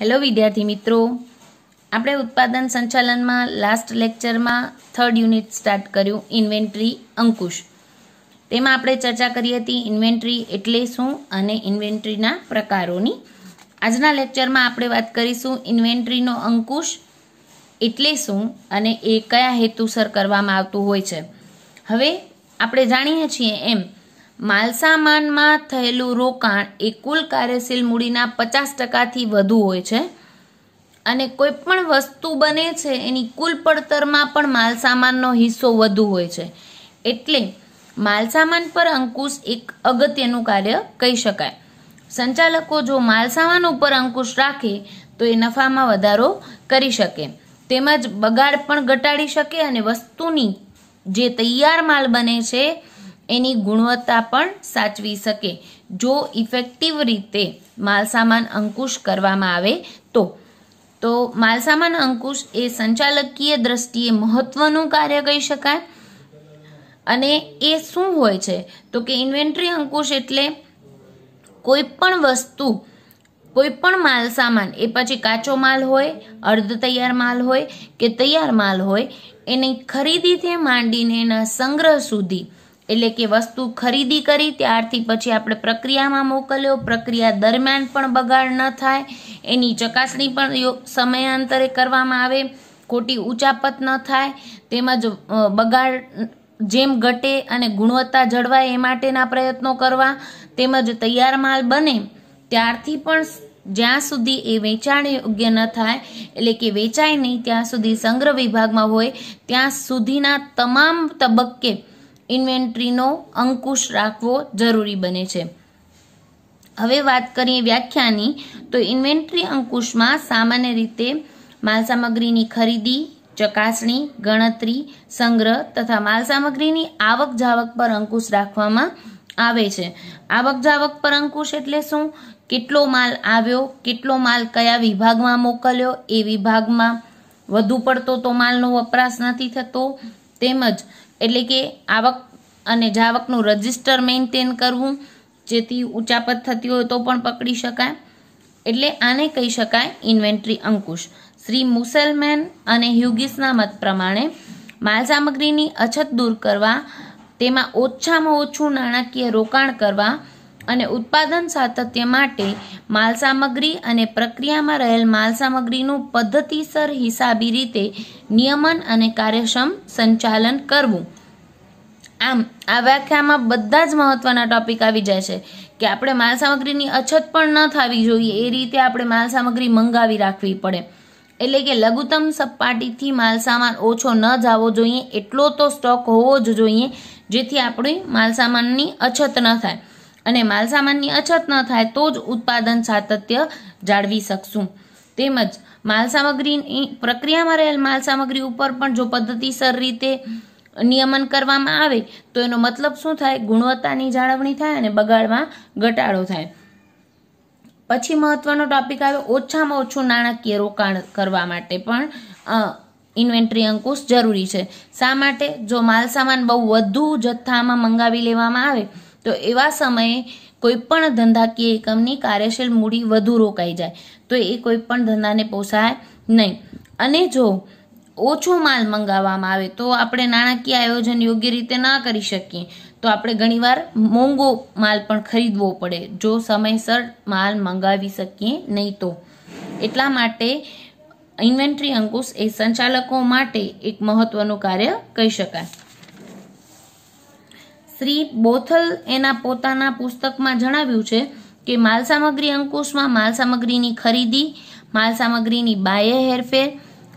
hello વિદ્યાર્થી મિત્રો આપણે ઉત્પાદન સંચાલનમાં લાસ્ટ લેક્ચરમાં થર્ડ યુનિટ સ્ટાર્ટ કર્યું ઇન્વેન્ટરી અંકુશ તેમાં આપણે ચર્ચા કરી હતી ઇન્વેન્ટરી એટલે શું અને ઇન્વેન્ટરીના પ્રકારોની આજના લેક્ચરમાં આપણે વાત કરીશું ઇન્વેન્ટરીનો અંકુશ એટલે શું અને એ કયા હેતુસર કરવામાં આવતું હોય છે હવે આપણે જાણીએ છીએ એમ માલસામાનમાં થયેલું રોકાણ એ કુલ કાર્યશીલ મૂડીના પચાસ ટકાથી વધુ હોય છે અને કોઈ પણ વસ્તુ બને છે એની કુલ પડતરમાં પણ માલસામાનનો હિસ્સો વધુ હોય છે એટલે માલસામાન પર અંકુશ એક અગત્યનું કાર્ય કહી શકાય સંચાલકો જો માલસામાન ઉપર અંકુશ રાખે તો એ નફામાં વધારો કરી શકે તેમજ બગાડ પણ ઘટાડી શકે અને વસ્તુની જે તૈયાર માલ બને છે એની ગુણવત્તા પણ સાચવી શકે જો ઇફેક્ટિવ રીતે માલસામાન અંકુશ કરવામાં આવે તો તો માલસામાન અંકુશ એ સંચાલકીય દ્રષ્ટિએ મહત્વનું કાર્ય કહી શકાય અને એ શું હોય છે તો કે ઇન્વેન્ટરી અંકુશ એટલે કોઈ પણ વસ્તુ કોઈ પણ માલ સામાન એ પછી કાચો માલ હોય અર્ધ તૈયાર માલ હોય કે તૈયાર માલ હોય એની ખરીદીથી માંડીને એના સંગ્રહ સુધી એટલે કે વસ્તુ ખરીદી કરી ત્યારથી પછી આપણે પ્રક્રિયામાં મોકલ્યો પ્રક્રિયા દરમિયાન પણ બગાડ ન થાય એની ચકાસણી પણ સમયાંતરે કરવામાં આવે ખોટી ઉચાપત ન થાય તેમજ બગાડ જેમ ઘટે અને ગુણવત્તા જળવાય એ માટેના પ્રયત્નો કરવા તેમજ તૈયાર માલ બને ત્યારથી પણ જ્યાં સુધી એ વેચાણ યોગ્ય ન થાય એટલે કે વેચાય નહીં ત્યાં સુધી સંગ્રહ વિભાગમાં હોય ત્યાં સુધીના તમામ તબક્કે ઇન્વેન્ટ્રીનો અંકુશ રાખવો જરૂરી બને છે હવે વાત કરીએ વ્યાખ્યાની તો ઇન્વેન્ટ્રી અંકુશમાં સામાન્ય રીતે માલ સામગ્રીની ખરીદી ચકાસણી ગણતરી સંગ્રહ તથા માલ સામગ્રીની આવક જાવક પર અંકુશ રાખવામાં આવે છે આવક જાવક પર અંકુશ એટલે શું કેટલો માલ આવ્યો કેટલો માલ કયા વિભાગમાં મોકલ્યો એ વિભાગમાં વધુ પડતો તો માલનો વપરાશ નથી થતો તેમજ એટલે કે આવક અને જાવકનું રજિસ્ટર મેન્ટેન કરવું જેથી ઉચાપત થતી હોય તો પણ પકડી શકાય એટલે આને કહી શકાય ઇન્વેન્ટરી અંકુશ શ્રી મુસલમેન અને હ્યુગિસના મત પ્રમાણે માલ સામગ્રીની અછત દૂર કરવા તેમાં ઓછામાં ઓછું નાણાકીય રોકાણ કરવા અને ઉત્પાદન સાતત્ય માટે માલ સામગ્રી અને પ્રક્રિયામાં રહેલ માલ સામગ્રીનું પદ્ધતિસર હિસાબી રીતે નિયમન અને કાર્યક્ષમ સંચાલન કરવું આમ આ વ્યાખ્યામાં બધા જ મહત્વના ટોપિક આવી જાય છે કે આપણે માલ સામગ્રીની અછત પણ ન થવી જોઈએ એ રીતે આપણે માલ સામગ્રી મંગાવી રાખવી પડે એટલે કે લઘુત્તમ સપાટીથી માલ સામાન ઓછો ન જવો જોઈએ એટલો તો સ્ટોક હોવો જ જોઈએ જેથી આપણી માલ સામાનની અછત ન થાય અને માલ સામાનની અછત ન થાય તો જ ઉત્પાદન સાતત્ય જાળવી શકશું તેમજ માલ સામગ્રીની પ્રક્રિયામાં રહેલ માલ સામગ્રી ઉપર પણ જો પદ્ધતિસર રીતે નિયમન કરવામાં આવે તો એનો મતલબ શું થાય ગુણવત્તાની જાળવણી થાય અને બગાડમાં ઘટાડો થાય પછી મહત્વનો ટોપિક આવ્યો ઓછામાં ઓછું નાણાકીય રોકાણ કરવા માટે પણ ઇન્વેન્ટરી અંકુશ જરૂરી છે શા માટે જો માલ સામાન બહુ વધુ જથ્થામાં મંગાવી લેવામાં આવે તો એવા સમયે કોઈપણ ધંધાકીય એકમની કાર્યશીલ મૂડી વધુ રોકાઈ જાય તો એ કોઈપણ ધંધાને પોસાય નહીં અને જો ઓછો માલ મંગાવવામાં આવે તો આપણે નાણાકીય આયોજન યોગ્ય રીતે ના કરી શકીએ તો આપણે ઘણીવાર મોંઘો માલ પણ ખરીદવો પડે જો સમયસર માલ મંગાવી શકીએ નહીં તો એટલા માટે ઇન્વેન્ટરી અંકુશ એ સંચાલકો માટે એક મહત્વનું કાર્ય કહી શકાય શ્રી બોથલ એના પોતાના પુસ્તકમાં જણાવ્યું છે કે માલ સામગ્રી અંકુશમાં માલ સામગ્રીની ખરીદી માલ સામગ્રીની બાહ્ય હેરફેર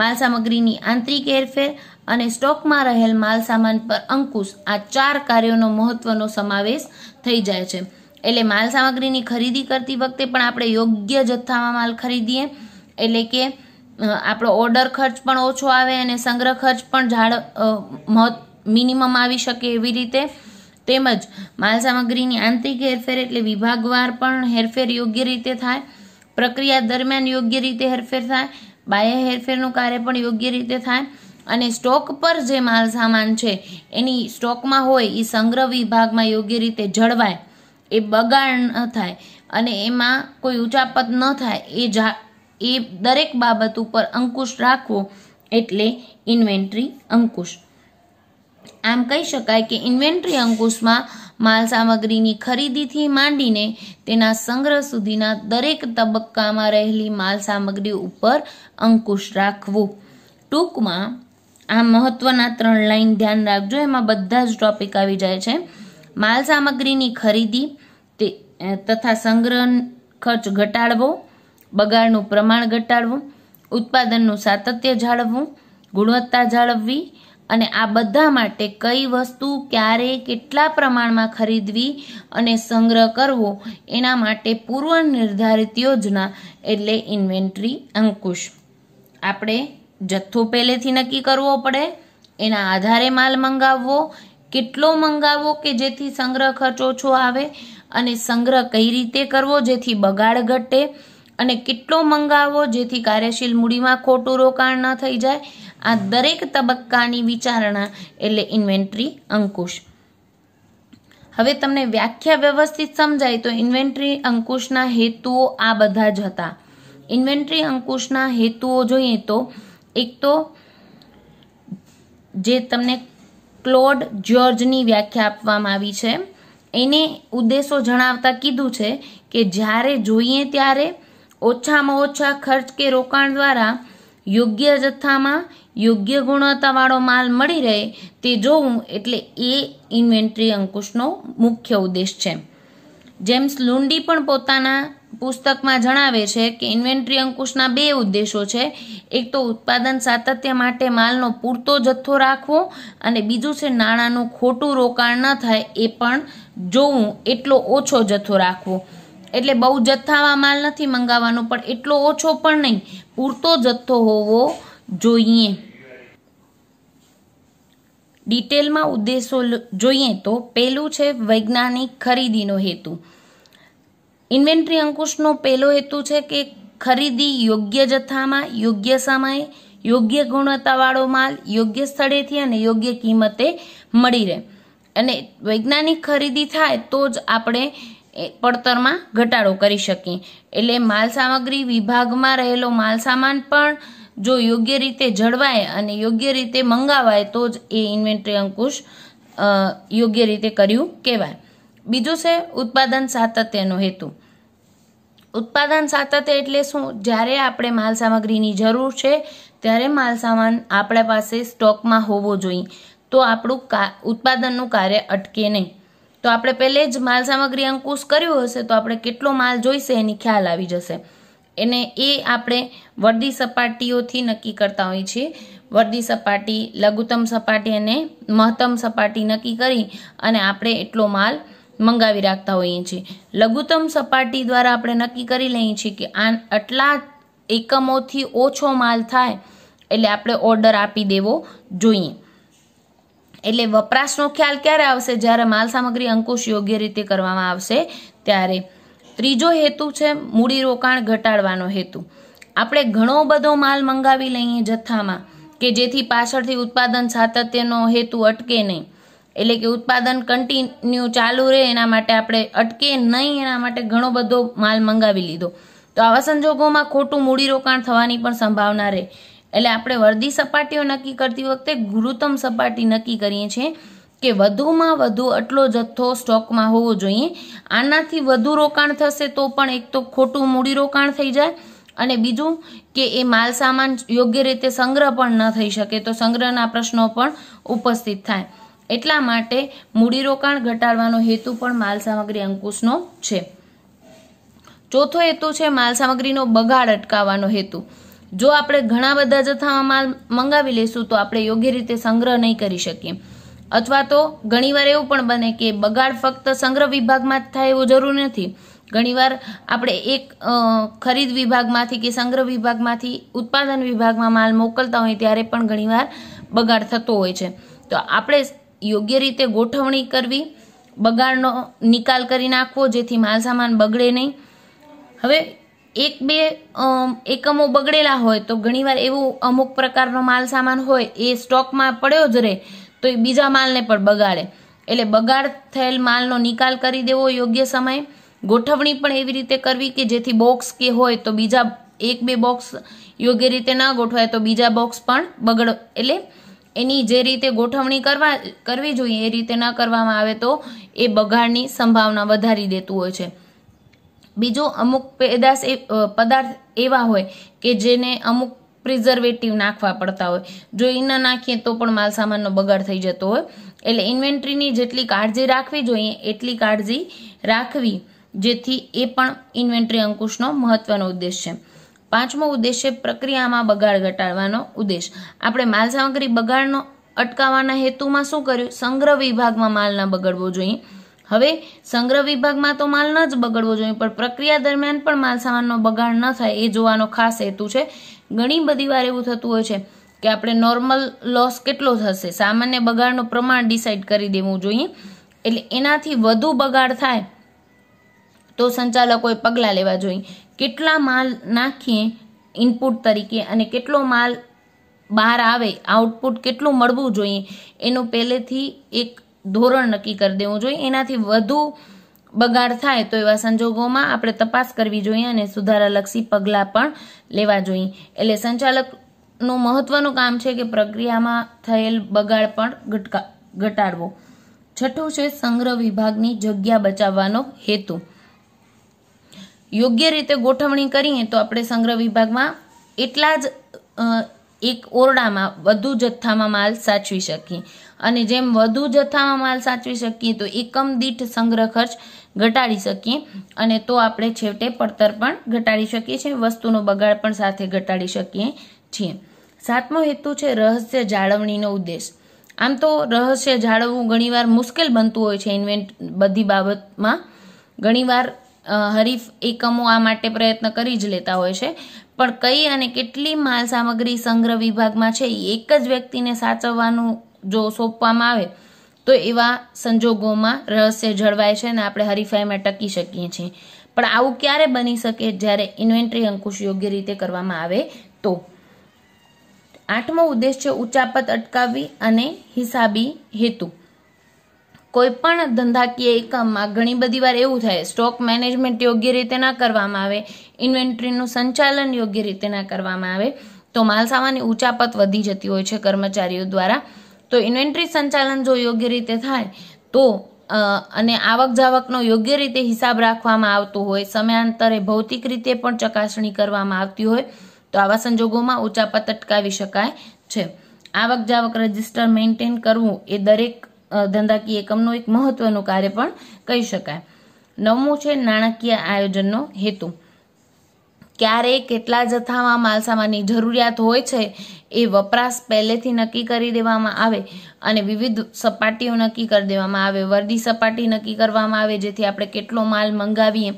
માલ સામગ્રીની આંતરિક હેરફેર અને સ્ટોકમાં રહેલ માલ સામાન પર અંકુશ આ ચાર કાર્યોનો મહત્વનો સમાવેશ થઈ જાય છે એટલે માલ સામગ્રીની ખરીદી કરતી વખતે પણ આપણે યોગ્ય જથ્થામાં માલ ખરીદીએ એટલે કે આપણો ઓર્ડર ખર્ચ પણ ઓછો આવે અને સંગ્રહ ખર્ચ પણ જાળ મિનિમમ આવી શકે એવી રીતે તેમજ માલ સામગ્રીની આંતરિક હેરફેર એટલે વિભાગવાર પણ હેરફેર યોગ્ય રીતે થાય પ્રક્રિયા દરમિયાન યોગ્ય રીતે હેરફેર થાય બાહ્ય હેરફેરનું કાર્ય પણ યોગ્ય રીતે થાય અને સ્ટોક પર જે માલ સામાન છે એની સ્ટોકમાં હોય એ સંગ્રહ વિભાગમાં યોગ્ય રીતે જળવાય એ બગાડ ન થાય અને એમાં કોઈ ઉચાપત ન થાય એ જા એ દરેક બાબત ઉપર અંકુશ રાખવો એટલે ઇન્વેન્ટ્રી અંકુશ આમ કહી શકાય કે ઇન્વેન્ટ્રી અંકુશમાં માલ સામગ્રીની ખરીદીથી માંડીને તેના સંગ્રહ સુધીના દરેક તબક્કામાં રહેલી માલ સામગ્રી ઉપર અંકુશ રાખવું ટૂંકમાં આ મહત્વના ત્રણ લાઈન ધ્યાન રાખજો એમાં બધા જ ટોપિક આવી જાય છે માલ સામગ્રીની ખરીદી તે તથા સંગ્રહ ખર્ચ ઘટાડવો બગાડનું પ્રમાણ ઘટાડવું ઉત્પાદનનું સાતત્ય જાળવવું ગુણવત્તા જાળવવી અને આ બધા માટે કઈ વસ્તુ ક્યારે કેટલા પ્રમાણમાં ખરીદવી અને સંગ્રહ કરવો એના માટે પૂર્વ નિર્ધારિત યોજના એટલે ઇન્વેન્ટરી અંકુશ આપણે જથ્થો પહેલેથી નક્કી કરવો પડે એના આધારે માલ મંગાવવો કેટલો મંગાવવો કે જેથી સંગ્રહ ખર્ચ ઓછો આવે અને સંગ્રહ કઈ રીતે કરવો જેથી બગાડ ઘટે અને કેટલો મંગાવવો જેથી કાર્યશીલ મૂડીમાં ખોટું રોકાણ ન થઈ જાય આ દરેક તબક્કાની વિચારણા એટલે ઇન્વેન્ટરી અંકુશ હવે તમને વ્યાખ્યા વ્યવસ્થિત સમજાય તો ઇન્વેન્ટરી અંકુશના હેતુઓ આ બધા જ હતા ઇન્વેન્ટરી અંકુશના હેતુઓ જોઈએ તો એક તો જે તમને ક્લોડ જ્યોર્જની વ્યાખ્યા આપવામાં આવી છે એને ઉદ્દેશો જણાવતા કીધું છે કે જ્યારે જોઈએ ત્યારે ઓછામાં ઓછા ખર્ચ કે રોકાણ દ્વારા યોગ્ય જથ્થામાં યોગ્ય ગુણવત્તાવાળો માલ મળી રહે તે જોવું એટલે એ ઇન્વેન્ટરી અંકુશનો મુખ્ય ઉદ્દેશ છે જેમ્સ લુંડી પણ પોતાના પુસ્તકમાં જણાવે છે કે ઇન્વેન્ટરી અંકુશના બે ઉદ્દેશો છે એક તો ઉત્પાદન સાતત્ય માટે માલનો પૂરતો જથ્થો રાખવો અને બીજું છે નાણાંનું ખોટું રોકાણ ન થાય એ પણ જોવું એટલો ઓછો જથ્થો રાખવો એટલે બહુ જથ્થાવા માલ નથી મંગાવવાનો પણ એટલો ઓછો પણ નહીં પૂરતો જથ્થો હોવો જોઈએ ડિટેલમાં ઉદ્દેશો જોઈએ તો પહેલું છે વૈજ્ઞાનિક ખરીદીનો હેતુ ઇન્વેન્ટરી અંકુશનો પહેલો હેતુ છે કે ખરીદી યોગ્ય જથ્થામાં યોગ્ય સમયે યોગ્ય ગુણવત્તાવાળો માલ યોગ્ય સ્થળેથી અને યોગ્ય કિંમતે મળી રહે અને વૈજ્ઞાનિક ખરીદી થાય તો જ આપણે પડતરમાં ઘટાડો કરી શકીએ એટલે માલ સામગ્રી વિભાગમાં રહેલો માલ સામાન પણ જો યોગ્ય રીતે જળવાય અને યોગ્ય રીતે મંગાવાય તો જ એ ઇન્વેન્ટરી અંકુશ યોગ્ય રીતે કર્યું કહેવાય બીજું છે ઉત્પાદન સાતત્યનો હેતુ ઉત્પાદન સાતત્ય એટલે શું જ્યારે આપણે માલ સામગ્રીની જરૂર છે ત્યારે માલ સામાન આપણા પાસે સ્ટોકમાં હોવો જોઈએ તો આપણું કા ઉત્પાદનનું કાર્ય અટકે નહીં તો આપણે પહેલે જ માલ સામગ્રી અંકુશ કર્યું હશે તો આપણે કેટલો માલ જોઈશે એની ખ્યાલ આવી જશે એને એ આપણે વર્દી સપાટીઓથી નક્કી કરતા હોઈએ છીએ વર્દી સપાટી લઘુત્તમ સપાટી અને મહત્તમ સપાટી નક્કી કરી અને આપણે એટલો માલ મંગાવી રાખતા હોઈએ છીએ લઘુત્તમ સપાટી દ્વારા આપણે નક્કી કરી લઈએ છીએ કે આ આટલા એકમોથી ઓછો માલ થાય એટલે આપણે ઓર્ડર આપી દેવો જોઈએ એટલે વપરાશનો ખ્યાલ ક્યારે આવશે જ્યારે માલ સામગ્રી અંકુશ યોગ્ય રીતે કરવામાં આવશે ત્યારે ત્રીજો હેતુ છે મૂડીરોકાણ ઘટાડવાનો હેતુ આપણે ઘણો બધો માલ મંગાવી લઈએ જથ્થામાં કે જેથી પાછળથી ઉત્પાદન સાતત્યનો હેતુ અટકે નહીં એટલે કે ઉત્પાદન કન્ટિન્યુ ચાલુ રહે એના માટે આપણે અટકે નહીં એના માટે ઘણો બધો માલ મંગાવી લીધો તો આવા સંજોગોમાં ખોટું મૂડીરોકાણ થવાની પણ સંભાવના રહે એટલે આપણે વર્દી સપાટીઓ નક્કી કરતી વખતે ગુરુત્તમ સપાટી નક્કી કરીએ છીએ કે વધુમાં વધુ આટલો જથ્થો સ્ટોકમાં હોવો જોઈએ આનાથી વધુ રોકાણ થશે તો પણ એક તો ખોટું મૂડી રોકાણ થઈ જાય અને બીજું કે એ માલ સામાન યોગ્ય રીતે સંગ્રહ પણ ન થઈ શકે તો સંગ્રહના પ્રશ્નો પણ ઉપસ્થિત થાય એટલા માટે મૂડીરોકાણ ઘટાડવાનો હેતુ પણ માલ સામગ્રી અંકુશનો છે ચોથો હેતુ છે માલ સામગ્રીનો બગાડ અટકાવવાનો હેતુ જો આપણે ઘણા બધા જથ્થામાં માલ મંગાવી લઈશું તો આપણે યોગ્ય રીતે સંગ્રહ નહીં કરી શકીએ અથવા તો ઘણીવાર એવું પણ બને કે બગાડ ફક્ત સંગ્રહ વિભાગમાં જ થાય એવું જરૂર નથી ઘણીવાર આપણે એક ખરીદ વિભાગમાંથી કે સંગ્રહ વિભાગમાંથી ઉત્પાદન વિભાગમાં માલ મોકલતા હોય ત્યારે પણ ઘણીવાર બગાડ થતો હોય છે તો આપણે યોગ્ય રીતે ગોઠવણી કરવી બગાડનો નિકાલ કરી નાખવો જેથી માલ સામાન બગડે નહીં હવે એક બે એકમો બગડેલા હોય તો ઘણીવાર એવું અમુક પ્રકારનો માલ સામાન હોય એ સ્ટોકમાં પડ્યો જ રહે તો એ બીજા માલને પણ બગાડે એટલે બગાડ થયેલ માલનો નિકાલ કરી દેવો યોગ્ય સમયે ગોઠવણી પણ એવી રીતે કરવી કે જેથી બોક્સ કે હોય તો બીજા એક બે બોક્સ યોગ્ય રીતે ન ગોઠવાય તો બીજા બોક્સ પણ બગડ એટલે એની જે રીતે ગોઠવણી કરવા કરવી જોઈએ એ રીતે ન કરવામાં આવે તો એ બગાડની સંભાવના વધારી દેતું હોય છે બીજો અમુક પેદાશ એ પદાર્થ એવા હોય કે જેને અમુક પ્રિઝર્વેટિવ નાખવા પડતા હોય જો એ ના નાખીએ તો પણ માલ સામાનનો બગાડ થઈ જતો હોય એટલે ઇન્વેન્ટ્રીની જેટલી કાળજી રાખવી જોઈએ એટલી કાળજી રાખવી જેથી એ પણ ઇન્વેન્ટ્રી અંકુશનો મહત્વનો ઉદ્દેશ છે પાંચમો ઉદ્દેશ છે પ્રક્રિયામાં બગાડ ઘટાડવાનો ઉદ્દેશ આપણે માલ સામગ્રી બગાડનો અટકાવવાના હેતુમાં શું કર્યું સંગ્રહ વિભાગમાં માલ ના બગડવો જોઈએ હવે સંગ્રહ વિભાગમાં તો માલ ન જ બગડવો જોઈએ પણ પ્રક્રિયા દરમિયાન પણ માલ સામાનનો બગાડ ન થાય એ જોવાનો ખાસ હેતુ છે ઘણી બધી વાર એવું થતું હોય છે કે આપણે નોર્મલ લોસ કેટલો થશે સામાન્ય બગાડનું પ્રમાણ ડિસાઇડ કરી દેવું જોઈએ એટલે એનાથી વધુ બગાડ થાય તો સંચાલકોએ પગલાં લેવા જોઈએ કેટલા માલ નાખીએ ઇનપુટ તરીકે અને કેટલો માલ બહાર આવે આઉટપુટ કેટલું મળવું જોઈએ એનું પહેલેથી એક ધોરણ નક્કી કરી દેવું જોઈએ એનાથી વધુ બગાડ થાય તો એવા સંજોગોમાં આપણે તપાસ કરવી જોઈએ અને સુધારાલક્ષી પગલાં પણ લેવા જોઈએ એટલે સંચાલકનું મહત્વનું કામ છે કે પ્રક્રિયામાં થયેલ બગાડ પણ ઘટકા ઘટાડવો છઠ્ઠું છે સંગ્રહ વિભાગની જગ્યા બચાવવાનો હેતુ યોગ્ય રીતે ગોઠવણી કરીએ તો આપણે સંગ્રહ વિભાગમાં એટલા જ એક ઓરડામાં વધુ જથ્થામાં માલ સાચવી શકીએ અને જેમ વધુ જથ્થામાં માલ સાચવી શકીએ તો એકમ દીઠ સંગ્રહ ખર્ચ ઘટાડી શકીએ અને તો આપણે છેવટે પડતર પણ ઘટાડી શકીએ છીએ વસ્તુનો બગાડ પણ સાથે ઘટાડી શકીએ છીએ સાતમો હેતુ છે રહસ્ય જાળવણીનો ઉદ્દેશ આમ તો રહસ્ય જાળવવું ઘણીવાર મુશ્કેલ બનતું હોય છે ઇન્વેન્ટ બધી બાબતમાં ઘણીવાર હરીફ એકમો આ માટે પ્રયત્ન કરી જ લેતા હોય છે પણ કઈ અને કેટલી માલ સામગ્રી સંગ્રહ વિભાગમાં છે એક જ વ્યક્તિને સાચવવાનું જો સોંપવામાં આવે તો એવા સંજોગોમાં રહસ્ય જળવાય છે અને આપણે હરીફાઈમાં ટકી શકીએ છીએ પણ આવું ક્યારે બની શકે જ્યારે ઇન્વેન્ટરી અંકુશ યોગ્ય રીતે કરવામાં આવે તો આઠમો ઉદ્દેશ છે ઉચાપત અટકાવવી અને હિસાબી હેતુ કોઈપણ ધંધાકીય એકમમાં ઘણી બધી વાર એવું થાય સ્ટોક મેનેજમેન્ટ યોગ્ય રીતે ના કરવામાં આવે ઇન્વેન્ટરીનું સંચાલન યોગ્ય રીતે ના કરવામાં આવે તો માલસામાની ઉચાપત વધી જતી હોય છે કર્મચારીઓ દ્વારા તો ઇન્વેન્ટ્રી સંચાલન જો યોગ્ય રીતે થાય તો અને આવક જાવકનો યોગ્ય રીતે હિસાબ રાખવામાં આવતો હોય સમયાંતરે ભૌતિક રીતે પણ ચકાસણી કરવામાં આવતી હોય તો આવા સંજોગોમાં ઊંચા ઉચાપત અટકાવી શકાય છે આવક જાવક રજિસ્ટર મેન્ટેન કરવું એ દરેક ધંધાકીય એકમનું એક મહત્વનું કાર્ય પણ કહી શકાય નવમું છે નાણાકીય આયોજનનો હેતુ ક્યારે કેટલા જથ્થામાં માલસામાનની જરૂરિયાત હોય છે એ વપરાશ પહેલેથી નક્કી કરી દેવામાં આવે અને વિવિધ સપાટીઓ નક્કી કરી દેવામાં આવે વર્દી સપાટી નક્કી કરવામાં આવે જેથી આપણે કેટલો માલ મંગાવીએ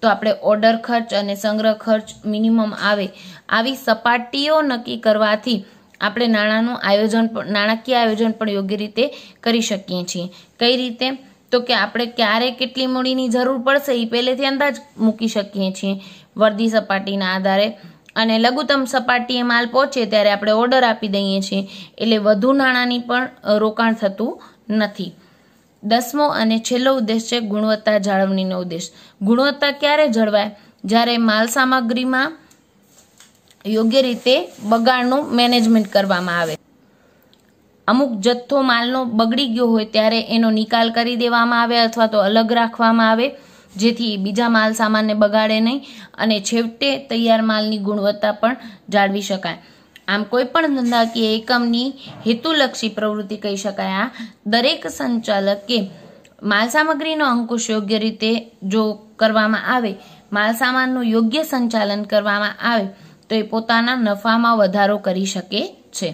તો આપણે ઓર્ડર ખર્ચ અને સંગ્રહ ખર્ચ મિનિમમ આવે આવી સપાટીઓ નક્કી કરવાથી આપણે નાણાંનું આયોજન પણ નાણાકીય આયોજન પણ યોગ્ય રીતે કરી શકીએ છીએ કઈ રીતે તો કે આપણે ક્યારે કેટલી મૂડીની જરૂર પડશે એ પહેલેથી અંદાજ મૂકી શકીએ છીએ વર્ધી સપાટીના આધારે અને લઘુત્તમ સપાટીએ માલ પહોંચે ત્યારે આપણે ઓર્ડર આપી દઈએ છીએ એટલે વધુ નાણાંની પણ રોકાણ થતું નથી દસમો અને છેલ્લો ઉદ્દેશ છે ગુણવત્તા જાળવણીનો ઉદ્દેશ ગુણવત્તા ક્યારે જળવાય જ્યારે માલ સામગ્રીમાં યોગ્ય રીતે બગાડનું મેનેજમેન્ટ કરવામાં આવે અમુક જથ્થો માલનો બગડી ગયો હોય ત્યારે એનો નિકાલ કરી દેવામાં આવે અથવા તો અલગ રાખવામાં આવે જેથી બીજા માલ સામાનને બગાડે નહીં અને છેવટે તૈયાર માલની ગુણવત્તા પણ જાળવી શકાય આમ કોઈ પણ ધંધાકીય એકમની હેતુલક્ષી પ્રવૃત્તિ કહી શકાય આ દરેક સંચાલકે માલ સામગ્રીનો અંકુશ યોગ્ય રીતે જો કરવામાં આવે માલ સામાનનું યોગ્ય સંચાલન કરવામાં આવે તો એ પોતાના નફામાં વધારો કરી શકે છે